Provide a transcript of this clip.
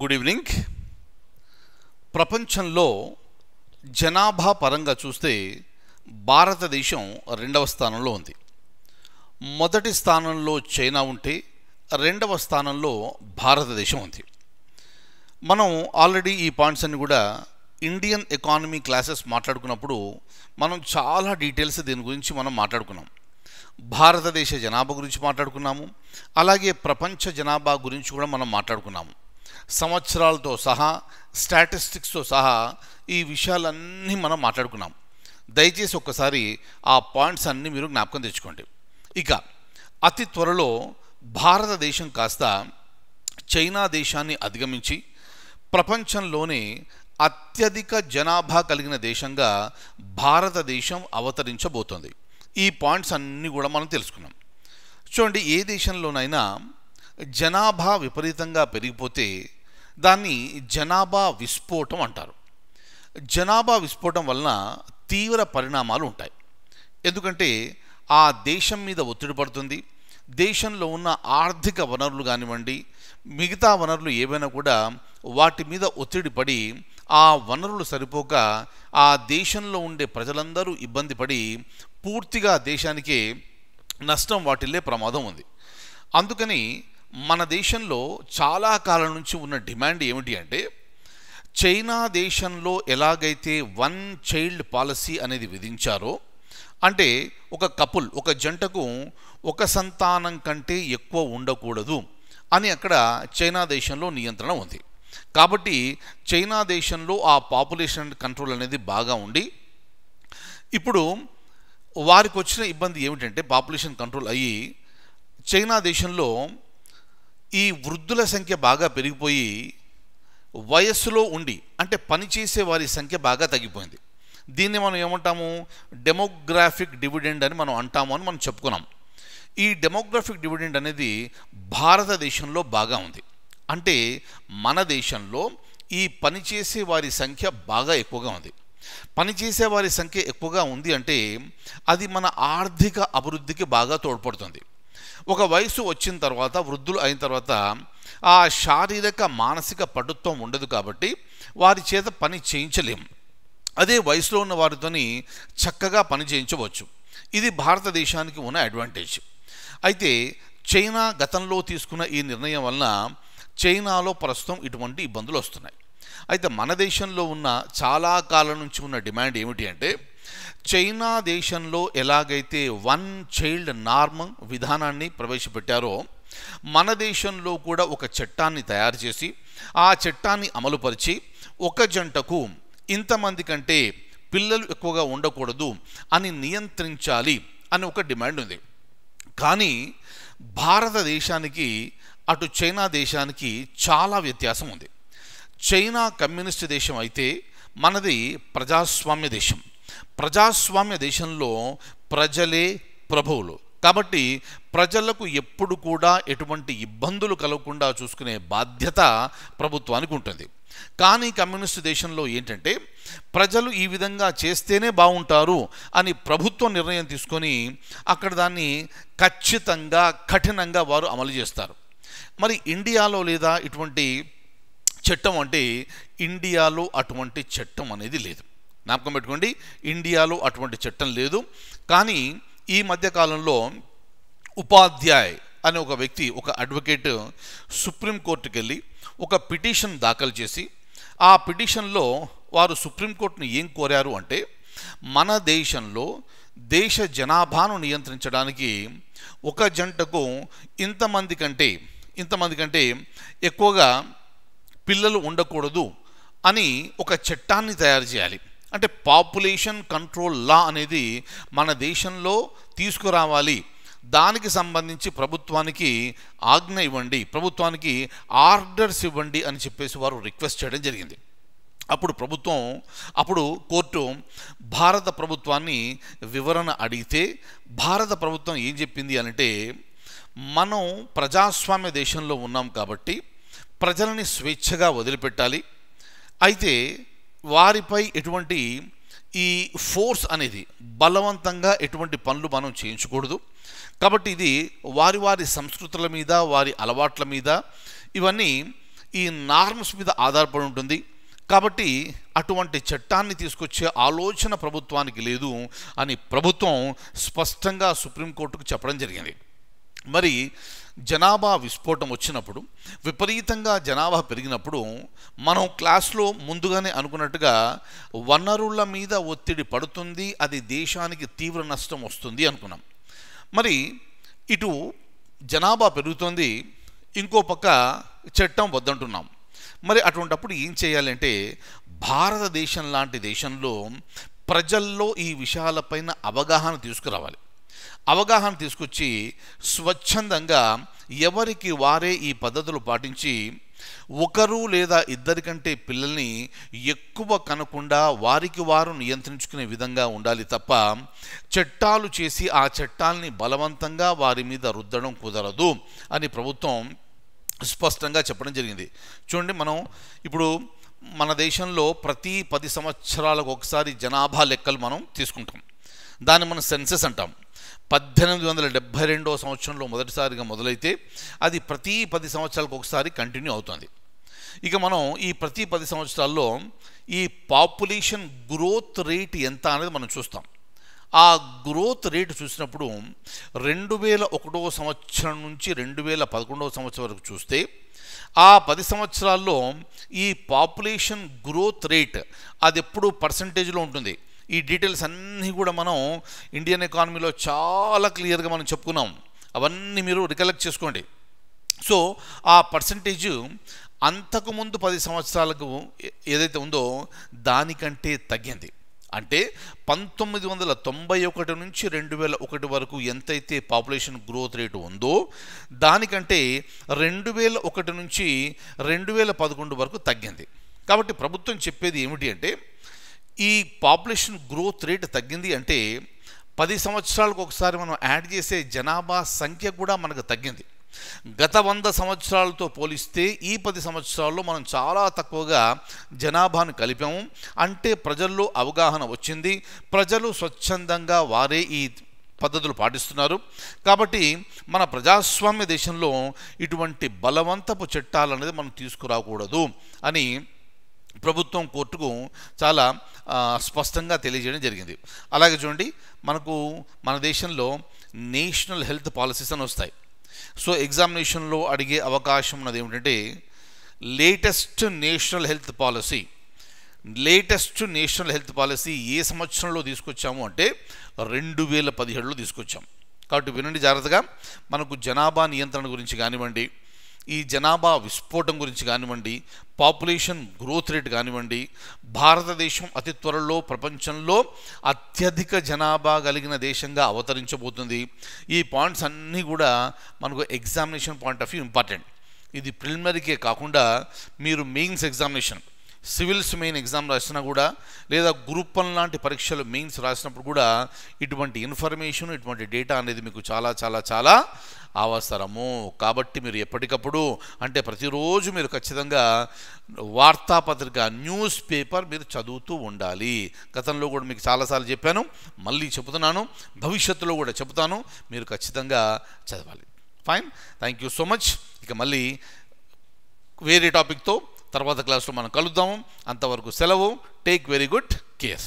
good evening ప్రపంచంలో జనాభా పరంగా చూస్తే భారతదేశం రెండవ స్థానంలో ఉంది మొదటి స్థానంలో చైనా ఉంటే రెండవ స్థానంలో భారతదేశం ఉంది మనం ఆల్రెడీ ఈ పాయింట్స్ అన్ని కూడా ఇండియన్ ఎకానమీ క్లాసెస్ మాట్లాడుకున్నప్పుడు మనం చాలా డీటెయిల్స్ దీని గురించి మనం మాట్లాడుకున్నాం భారతదేశ జనాభా గురించి మాట్లాడుకున్నాము అలాగే ప్రపంచ జనాభా గురించి కూడా మనం మాట్లాడుకున్నాము సంవత్సరాలతో సహా స్టాటిస్టిక్స్తో సహా ఈ విషయాలన్నీ మనం మాట్లాడుకున్నాం దయచేసి ఒక్కసారి ఆ పాయింట్స్ అన్నీ మీరు జ్ఞాపకం తెచ్చుకోండి ఇక అతి త్వరలో భారతదేశం కాస్త చైనా దేశాన్ని అధిగమించి ప్రపంచంలోనే అత్యధిక జనాభా కలిగిన దేశంగా భారతదేశం అవతరించబోతోంది ఈ పాయింట్స్ అన్నీ కూడా మనం తెలుసుకున్నాం చూడండి ఏ దేశంలోనైనా జనాభా విపరీతంగా పెరిగిపోతే దాన్ని జనాభా విస్ఫోటం అంటారు జనాభా విస్ఫోటం వలన తీవ్ర పరిణామాలు ఉంటాయి ఎందుకంటే ఆ దేశం మీద ఒత్తిడి పడుతుంది దేశంలో ఉన్న ఆర్థిక వనరులు కానివ్వండి మిగతా వనరులు ఏవైనా కూడా వాటి మీద ఒత్తిడి పడి ఆ వనరులు సరిపోక ఆ దేశంలో ఉండే ప్రజలందరూ ఇబ్బంది పడి పూర్తిగా దేశానికే నష్టం వాటిల్లే ప్రమాదం ఉంది అందుకని మన దేశంలో చాలా కాలం నుంచి ఉన్న డిమాండ్ ఏమిటి అంటే చైనా దేశంలో ఎలాగైతే వన్ చైల్డ్ పాలసీ అనేది విధించారో అంటే ఒక కపుల్ ఒక జంటకు ఒక సంతానం కంటే ఎక్కువ ఉండకూడదు అని అక్కడ చైనా దేశంలో నియంత్రణ ఉంది కాబట్టి చైనా దేశంలో ఆ పాపులేషన్ కంట్రోల్ అనేది బాగా ఉండి ఇప్పుడు వారికి వచ్చిన ఇబ్బంది ఏమిటంటే పాపులేషన్ కంట్రోల్ అయ్యి చైనా దేశంలో ఈ వృద్ధుల సంఖ్య బాగా పెరిగిపోయి వయస్సులో ఉండి అంటే పనిచేసే వారి సంఖ్య బాగా తగ్గిపోయింది దీన్ని మనం ఏమంటాము డెమోగ్రాఫిక్ డివిడెండ్ అని మనం అంటాము అని మనం చెప్పుకున్నాం ఈ డెమోగ్రాఫిక్ డివిడెండ్ అనేది భారతదేశంలో బాగా ఉంది అంటే మన దేశంలో ఈ పనిచేసే వారి సంఖ్య బాగా ఎక్కువగా ఉంది పనిచేసే వారి సంఖ్య ఎక్కువగా ఉంది అంటే అది మన ఆర్థిక అభివృద్ధికి బాగా తోడ్పడుతుంది ఒక వయసు వచ్చిన తర్వాత వృద్ధులు అయిన తర్వాత ఆ శారీరక మానసిక పటుత్వం ఉండదు కాబట్టి వారి చేత పని చేయించలేం అదే వయసులో ఉన్న వారితోని చక్కగా పని చేయించవచ్చు ఇది భారతదేశానికి ఉన్న అడ్వాంటేజ్ అయితే చైనా గతంలో తీసుకున్న ఈ నిర్ణయం వలన చైనాలో ప్రస్తుతం ఇటువంటి ఇబ్బందులు వస్తున్నాయి అయితే మన దేశంలో ఉన్న చాలా కాలం నుంచి ఉన్న డిమాండ్ ఏమిటి అంటే చైనా దేశంలో ఎలాగైతే వన్ చైల్డ్ నార్మ్ విధానాన్ని ప్రవేశపెట్టారో మన దేశంలో కూడా ఒక చట్టాన్ని తయారు చేసి ఆ చట్టాన్ని అమలుపరిచి ఒక జంటకు ఇంతమంది కంటే పిల్లలు ఎక్కువగా ఉండకూడదు అని నియంత్రించాలి అని ఒక డిమాండ్ ఉంది కానీ భారతదేశానికి అటు చైనా దేశానికి చాలా వ్యత్యాసం ఉంది చైనా కమ్యూనిస్ట్ దేశం అయితే మనది ప్రజాస్వామ్య దేశం ప్రజాస్వామ్య దేశంలో ప్రజలే ప్రభువులు కాబట్టి ప్రజలకు ఎప్పుడు కూడా ఎటువంటి ఇబ్బందులు కలగకుండా చూసుకునే బాధ్యత ప్రభుత్వానికి ఉంటుంది కానీ కమ్యూనిస్టు దేశంలో ఏంటంటే ప్రజలు ఈ విధంగా చేస్తేనే బాగుంటారు అని ప్రభుత్వం నిర్ణయం తీసుకొని అక్కడ దాన్ని ఖచ్చితంగా కఠినంగా వారు అమలు చేస్తారు మరి ఇండియాలో లేదా ఇటువంటి చట్టం అంటే ఇండియాలో అటువంటి చట్టం అనేది లేదు జ్ఞాపకం పెట్టుకోండి ఇండియాలో అటువంటి చట్టం లేదు కానీ ఈ మధ్యకాలంలో ఉపాధ్యాయ్ అనే ఒక వ్యక్తి ఒక అడ్వకేట్ సుప్రీంకోర్టుకి వెళ్ళి ఒక పిటిషన్ దాఖలు చేసి ఆ పిటిషన్లో వారు సుప్రీంకోర్టును ఏం కోరారు అంటే మన దేశంలో దేశ జనాభాను నియంత్రించడానికి ఒక జంటకు ఇంతమంది కంటే ఇంతమంది కంటే ఎక్కువగా పిల్లలు ఉండకూడదు అని ఒక చట్టాన్ని తయారు చేయాలి అంటే పాపులేషన్ కంట్రోల్ లా అనేది మన దేశంలో తీసుకురావాలి దానికి సంబంధించి ప్రభుత్వానికి ఆజ్ఞ ఇవ్వండి ప్రభుత్వానికి ఆర్డర్స్ ఇవ్వండి అని చెప్పేసి వారు రిక్వెస్ట్ చేయడం జరిగింది అప్పుడు ప్రభుత్వం అప్పుడు కోర్టు భారత ప్రభుత్వాన్ని వివరణ అడిగితే భారత ప్రభుత్వం ఏం చెప్పింది అంటే మనం ప్రజాస్వామ్య దేశంలో ఉన్నాం కాబట్టి ప్రజలని స్వేచ్ఛగా వదిలిపెట్టాలి అయితే వారిపై ఎటువంటి ఈ ఫోర్స్ అనేది బలవంతంగా ఎటువంటి పనులు మనం చేయించకూడదు కాబట్టి ఇది వారి వారి సంస్కృతుల మీద వారి అలవాట్ల మీద ఇవన్నీ ఈ నార్మ్స్ మీద ఆధారపడి ఉంటుంది కాబట్టి అటువంటి చట్టాన్ని తీసుకొచ్చే ఆలోచన ప్రభుత్వానికి లేదు అని ప్రభుత్వం స్పష్టంగా సుప్రీంకోర్టుకు చెప్పడం జరిగింది మరి జనాభా విస్ఫోటం వచ్చినప్పుడు విపరీతంగా జనాభా పెరిగినప్పుడు మనం క్లాస్లో ముందుగానే అనుకున్నట్టుగా వనరుల మీద ఒత్తిడి పడుతుంది అది దేశానికి తీవ్ర నష్టం వస్తుంది అనుకున్నాం మరి ఇటు జనాభా పెరుగుతుంది ఇంకో పక్క చట్టం వద్దంటున్నాం మరి అటువంటప్పుడు ఏం చేయాలంటే భారతదేశం లాంటి దేశంలో ప్రజల్లో ఈ విషయాలపైన అవగాహన తీసుకురావాలి అవగాహన తీసుకొచ్చి స్వచ్ఛందంగా ఎవరికి వారే ఈ పద్ధతులు పాటించి ఒకరు లేదా ఇద్దరికంటే పిల్లల్ని ఎక్కువ కనకుండా వారికి వారు నియంత్రించుకునే విధంగా ఉండాలి తప్ప చట్టాలు చేసి ఆ చట్టాలని బలవంతంగా వారి మీద రుద్దడం కుదరదు అని ప్రభుత్వం స్పష్టంగా చెప్పడం జరిగింది చూడండి మనం ఇప్పుడు మన దేశంలో ప్రతి పది సంవత్సరాలకు ఒకసారి జనాభా లెక్కలు మనం తీసుకుంటాం దాన్ని మనం సెన్సెస్ అంటాం పద్దెనిమిది వందల డెబ్భై రెండవ సంవత్సరంలో మొదటిసారిగా మొదలైతే అది ప్రతి పది సంవత్సరాలకు ఒకసారి కంటిన్యూ అవుతుంది ఇక మనం ఈ ప్రతి పది సంవత్సరాల్లో ఈ పాపులేషన్ గ్రోత్ రేట్ ఎంత అనేది మనం చూస్తాం ఆ గ్రోత్ రేట్ చూసినప్పుడు రెండు వేల ఒకటవ సంవత్సరం నుంచి రెండు వేల పదకొండవ సంవత్సరం వరకు చూస్తే ఆ పది సంవత్సరాల్లో ఈ పాపులేషన్ గ్రోత్ రేట్ అది ఎప్పుడు పర్సంటేజ్లో ఉంటుంది ఈ డీటెయిల్స్ అన్నీ కూడా మనం ఇండియన్ ఎకానమీలో చాలా క్లియర్గా మనం చెప్పుకున్నాం అవన్నీ మీరు రికలెక్ట్ చేసుకోండి సో ఆ పర్సంటేజ్ అంతకుముందు పది సంవత్సరాలకు ఏదైతే ఉందో దానికంటే తగ్గింది అంటే పంతొమ్మిది వందల తొంభై ఒకటి నుంచి రెండు వేల ఒకటి వరకు ఎంతైతే పాపులేషన్ గ్రోత్ రేటు ఉందో దానికంటే రెండు వేల ఒకటి నుంచి రెండు వేల పదకొండు వరకు తగ్గింది కాబట్టి ప్రభుత్వం చెప్పేది ఏమిటి అంటే ఈ పాపులేషన్ గ్రోత్ రేట్ తగ్గింది అంటే పది సంవత్సరాలకు ఒకసారి మనం యాడ్ చేసే జనాభా సంఖ్య కూడా మనకు తగ్గింది గత వంద సంవత్సరాలతో పోలిస్తే ఈ పది సంవత్సరాల్లో మనం చాలా తక్కువగా జనాభాను కలిపాము అంటే ప్రజల్లో అవగాహన వచ్చింది ప్రజలు స్వచ్ఛందంగా వారే ఈ పద్ధతులు పాటిస్తున్నారు కాబట్టి మన ప్రజాస్వామ్య దేశంలో ఇటువంటి బలవంతపు చట్టాలనేది మనం తీసుకురాకూడదు అని ప్రభుత్వం కోర్టుకు చాలా స్పష్టంగా తెలియజేయడం జరిగింది అలాగే చూడండి మనకు మన దేశంలో నేషనల్ హెల్త్ పాలసీస్ అని వస్తాయి సో ఎగ్జామినేషన్లో అడిగే అవకాశం ఉన్నది ఏమిటంటే latest national health policy latest national health policy ఏ సంవత్సరంలో తీసుకొచ్చాము అంటే రెండు వేల పదిహేడులో తీసుకొచ్చాం కాబట్టి వినండి జాగ్రత్తగా మనకు జనాభా నియంత్రణ గురించి కానివ్వండి ఈ జనాభా విస్ఫోటం గురించి కానివ్వండి పాపులేషన్ గ్రోత్ రేట్ కానివ్వండి భారతదేశం అతి త్వరలో ప్రపంచంలో అత్యధిక జనాభా కలిగిన దేశంగా అవతరించబోతుంది ఈ పాయింట్స్ అన్నీ కూడా మనకు examination point of view important ఇది ప్రిలిమినరీకే కాకుండా మీరు mains examination civils main exam రాసినా కూడా లేదా గ్రూప్ వన్ లాంటి పరీక్షలు మెయిన్స్ రాసినప్పుడు కూడా ఇటువంటి ఇన్ఫర్మేషన్ ఇటువంటి డేటా అనేది మీకు చాలా చాలా చాలా అవసరము కాబట్టి మీరు ఎప్పటికప్పుడు అంటే ప్రతిరోజు మీరు ఖచ్చితంగా వార్తాపత్రిక న్యూస్ పేపర్ మీరు చదువుతూ ఉండాలి గతంలో కూడా మీకు చాలాసార్లు చెప్పాను మళ్ళీ చెబుతున్నాను భవిష్యత్తులో కూడా చెబుతాను మీరు ఖచ్చితంగా చదవాలి fine thank you so much ఇక మళ్ళీ వేరే టాపిక్తో తర్వాత క్లాస్లో మనం కలుద్దాము అంతవరకు సెలవు టేక్ వెరీ గుడ్ కేర్